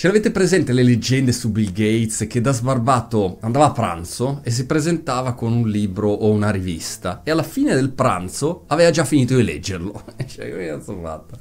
Ce l'avete presente le leggende su Bill Gates che da sbarbato andava a pranzo e si presentava con un libro o una rivista e alla fine del pranzo aveva già finito di leggerlo. cioè,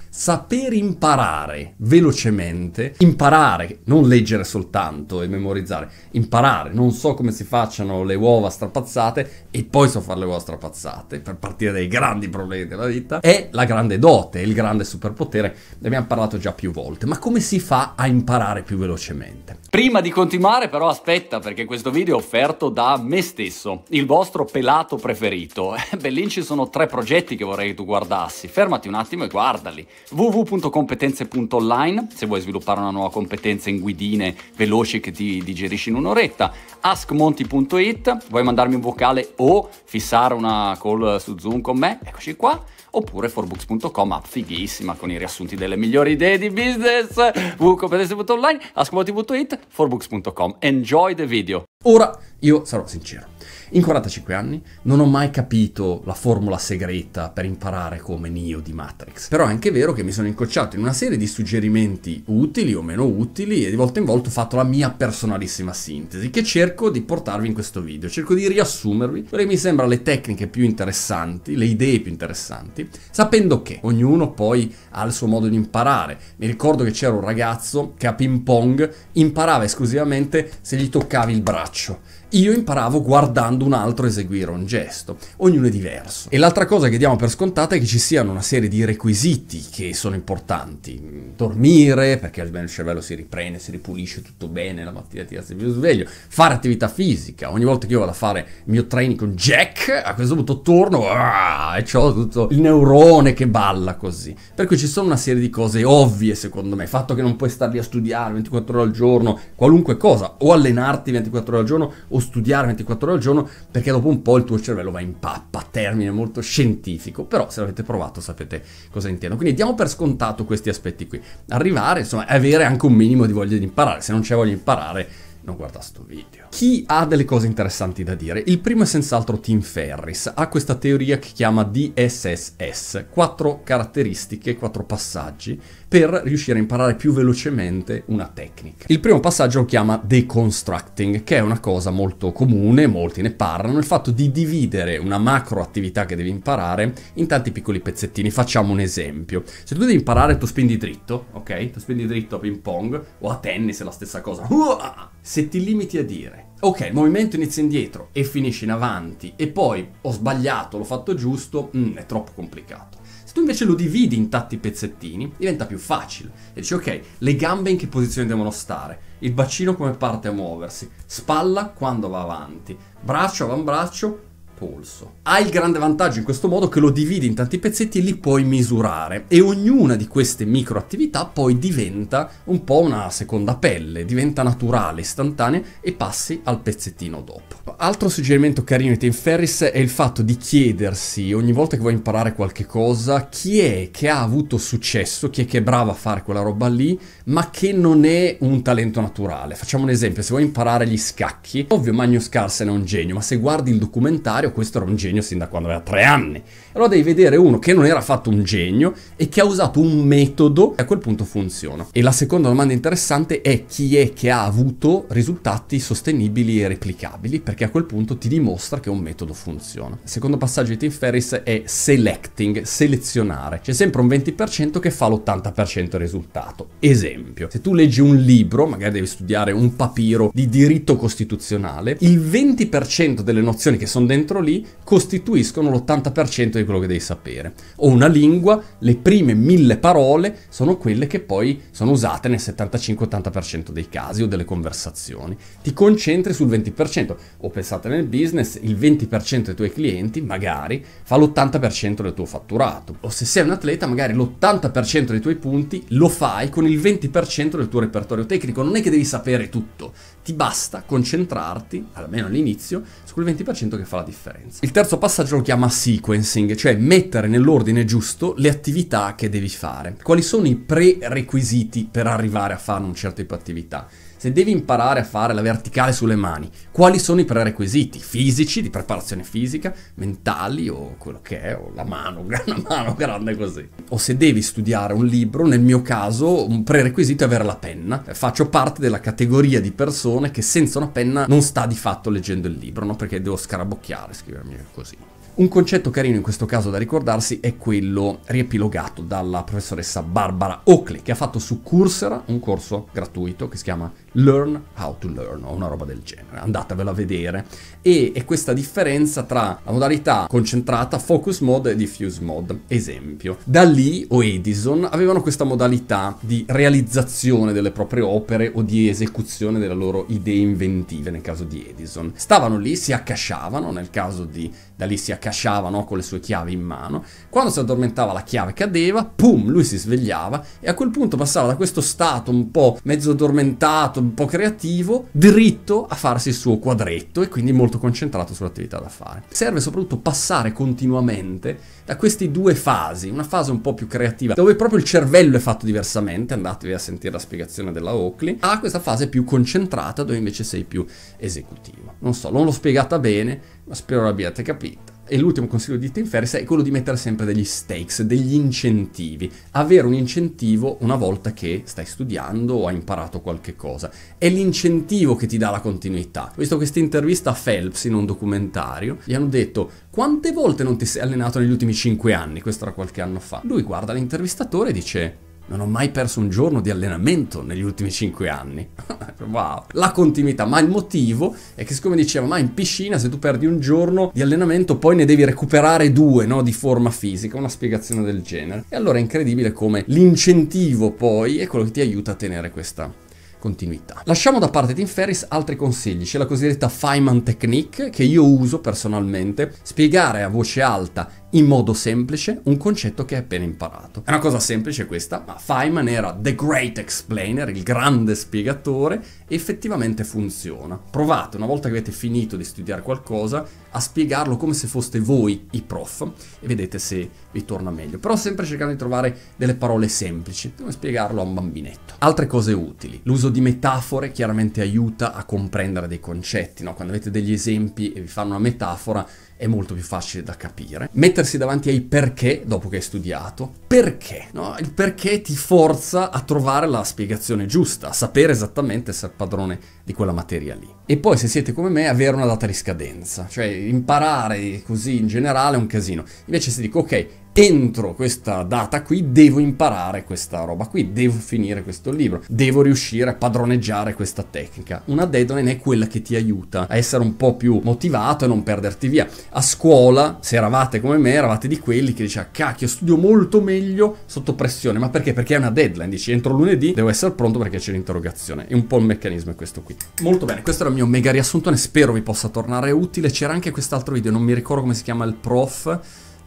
Saper imparare velocemente, imparare, non leggere soltanto e memorizzare, imparare, non so come si facciano le uova strapazzate e poi so fare le uova strapazzate per partire dai grandi problemi della vita, è la grande dote, il grande superpotere, ne abbiamo parlato già più volte, ma come si fa a imparare? imparare più velocemente. Prima di continuare però aspetta perché questo video è offerto da me stesso, il vostro pelato preferito. Eh, beh, lì ci sono tre progetti che vorrei che tu guardassi, fermati un attimo e guardali. www.competenze.online se vuoi sviluppare una nuova competenza in guidine veloci che ti digerisci in un'oretta, askmonti.it, vuoi mandarmi un vocale o fissare una call su Zoom con me, eccoci qua oppure forbooks.com app fighissima con i riassunti delle migliori idee di business www.competenze.online online, ascolti.it, forbooks.com. Enjoy the video. Ora io sarò sincero. In 45 anni non ho mai capito la formula segreta per imparare come Neo di Matrix. Però è anche vero che mi sono incocciato in una serie di suggerimenti utili o meno utili e di volta in volta ho fatto la mia personalissima sintesi che cerco di portarvi in questo video. Cerco di riassumervi quelle che mi sembrano le tecniche più interessanti, le idee più interessanti, sapendo che ognuno poi ha il suo modo di imparare. Mi ricordo che c'era un ragazzo che a ping pong imparava esclusivamente se gli toccavi il braccio faccio io imparavo guardando un altro eseguire un gesto, ognuno è diverso. E l'altra cosa che diamo per scontata è che ci siano una serie di requisiti che sono importanti. Dormire, perché almeno il cervello si riprende, si ripulisce tutto bene, la mattina ti alzi più sveglio. Fare attività fisica, ogni volta che io vado a fare il mio training con Jack, a questo punto torno ah, e ho tutto il neurone che balla così. Per cui ci sono una serie di cose ovvie secondo me, il fatto che non puoi star lì a studiare 24 ore al giorno, qualunque cosa, o allenarti 24 ore al giorno, o o studiare 24 ore al giorno perché dopo un po' il tuo cervello va in pappa, termine molto scientifico, però se l'avete provato sapete cosa intendo. Quindi diamo per scontato questi aspetti qui. Arrivare, insomma, avere anche un minimo di voglia di imparare, se non c'è voglia di imparare non guarda sto video. Chi ha delle cose interessanti da dire? Il primo è senz'altro Tim Ferris, ha questa teoria che chiama DSSS, quattro caratteristiche, quattro passaggi per riuscire a imparare più velocemente una tecnica. Il primo passaggio lo chiama deconstructing, che è una cosa molto comune, molti ne parlano, il fatto di dividere una macro attività che devi imparare in tanti piccoli pezzettini. Facciamo un esempio. Se tu devi imparare tu spindi dritto, ok? Tu spindi dritto a ping pong o a tennis è la stessa cosa. Uah! se ti limiti a dire ok, il movimento inizia indietro e finisce in avanti e poi ho sbagliato, l'ho fatto giusto, mm, è troppo complicato. Se tu invece lo dividi in tanti pezzettini, diventa più facile. E dici, ok, le gambe in che posizione devono stare? Il bacino come parte a muoversi? Spalla quando va avanti? Braccio, avambraccio, polso. Ha il grande vantaggio in questo modo che lo dividi in tanti pezzetti e li puoi misurare e ognuna di queste microattività poi diventa un po' una seconda pelle, diventa naturale, istantanea e passi al pezzettino dopo. Altro suggerimento carino di Tim Ferris è il fatto di chiedersi ogni volta che vuoi imparare qualche cosa chi è che ha avuto successo, chi è che è bravo a fare quella roba lì, ma che non è un talento naturale. Facciamo un esempio, se vuoi imparare gli scacchi, ovvio Magnus Carlsen è un genio, ma se guardi il documentario contrario, questo era un genio sin da quando aveva tre anni. Allora devi vedere uno che non era affatto un genio e che ha usato un metodo e a quel punto funziona. E la seconda domanda interessante è chi è che ha avuto risultati sostenibili e replicabili, perché a quel punto ti dimostra che un metodo funziona. Il secondo passaggio di Tim Ferriss è selecting, selezionare. C'è sempre un 20% che fa l'80% del risultato. Esempio, se tu leggi un libro, magari devi studiare un papiro di diritto costituzionale, il 20% delle nozioni che sono dentro loro lì costituiscono l'80% di quello che devi sapere. O una lingua, le prime mille parole sono quelle che poi sono usate nel 75-80% dei casi o delle conversazioni. Ti concentri sul 20%, o pensate nel business, il 20% dei tuoi clienti magari fa l'80% del tuo fatturato. O se sei un atleta, magari l'80% dei tuoi punti lo fai con il 20% del tuo repertorio tecnico. Non è che devi sapere tutto ti basta concentrarti, almeno all'inizio, su quel 20% che fa la differenza. Il terzo passaggio lo chiama sequencing, cioè mettere nell'ordine giusto le attività che devi fare. Quali sono i prerequisiti per arrivare a fare un certo tipo di attività? se devi imparare a fare la verticale sulle mani, quali sono i prerequisiti fisici, di preparazione fisica, mentali o quello che è, o la mano, una mano grande così. O se devi studiare un libro, nel mio caso un prerequisito è avere la penna. Faccio parte della categoria di persone persone che senza una penna non sta di fatto leggendo il libro, no? Perché devo scarabocchiare, scrivermi così. Un concetto carino in questo caso da ricordarsi è quello riepilogato dalla professoressa Barbara Oakley, che ha fatto su Coursera un corso gratuito che si chiama Learn How to Learn o una roba del genere, andatevela a vedere. E è questa differenza tra la modalità concentrata, focus mode e diffuse mode. Esempio, da lì o Edison avevano questa modalità di realizzazione delle proprie opere o di esecuzione delle loro idee inventive nel caso di Edison. Stavano lì, si accasciavano, nel caso di da lì si accasciavano con le sue chiavi in mano. Quando si addormentava la chiave cadeva, pum, lui si svegliava e a quel punto passava da questo stato un po' mezzo addormentato lato un po' creativo, dritto a farsi il suo quadretto e quindi molto concentrato sull'attività da fare. Serve soprattutto passare continuamente da queste due fasi, una fase un po' più creativa, dove proprio il cervello è fatto diversamente, andatevi a sentire la spiegazione della Oakley, a questa fase più concentrata dove invece sei più esecutivo. Non so, non l'ho spiegata bene, ma spero l'abbiate capita e l'ultimo consiglio di Tim Ferriss è quello di mettere sempre degli stakes, degli incentivi, avere un incentivo una volta che stai studiando o hai imparato qualche cosa. È l'incentivo che ti dà la continuità. Ho visto questa intervista a Phelps in un documentario, gli hanno detto quante volte non ti sei allenato negli ultimi 5 anni, questo era qualche anno fa. Lui guarda l'intervistatore e dice non ho mai perso un giorno di allenamento negli ultimi 5 anni. wow. La continuità, ma il motivo è che siccome diceva, ma in piscina se tu perdi un giorno di allenamento poi ne devi recuperare due, no, di forma fisica, una spiegazione del genere. E allora è incredibile come l'incentivo poi è quello che ti aiuta a tenere questa continuità. Lasciamo da parte Tim Ferris altri consigli, c'è la cosiddetta Feynman Technique che io uso personalmente, spiegare a voce alta in modo semplice un concetto che hai appena imparato. È una cosa semplice questa, ma Feynman era The Great Explainer, il grande spiegatore, e effettivamente funziona. Provate, una volta che avete finito di studiare qualcosa, a spiegarlo come se foste voi i prof e vedete se vi torna meglio. Però sempre cercando di trovare delle parole semplici, come spiegarlo a un bambinetto. Altre cose utili. L'uso di metafore chiaramente aiuta a comprendere dei concetti, no? Quando avete degli esempi e vi fanno una metafora, è molto più facile da capire. Mettersi davanti ai perché dopo che hai studiato. Perché? No? Il perché ti forza a trovare la spiegazione giusta, a sapere esattamente se è padrone di quella materia lì e poi se siete come me avere una data di scadenza, cioè imparare così in generale è un casino. Invece se dico ok, entro questa data qui devo imparare questa roba qui, devo finire questo libro, devo riuscire a padroneggiare questa tecnica. Una deadline è quella che ti aiuta a essere un po' più motivato e non perderti via. A scuola, se eravate come me, eravate di quelli che diceva cacchio, studio molto meglio sotto pressione, ma perché? Perché è una deadline, dici entro lunedì devo essere pronto perché c'è l'interrogazione. È un po' il meccanismo è questo qui. Molto bene, questo era il mio mio mega riassuntone, spero vi possa tornare utile. C'era anche quest'altro video, non mi ricordo come si chiama il prof, eh,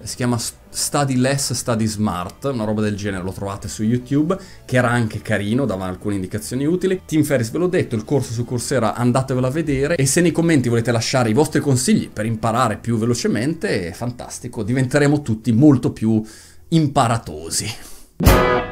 si chiama Study Less, Study Smart, una roba del genere, lo trovate su YouTube, che era anche carino, dava alcune indicazioni utili. Tim Ferris ve l'ho detto, il corso su Coursera andatevelo a vedere e se nei commenti volete lasciare i vostri consigli per imparare più velocemente, è fantastico, diventeremo tutti molto più imparatosi.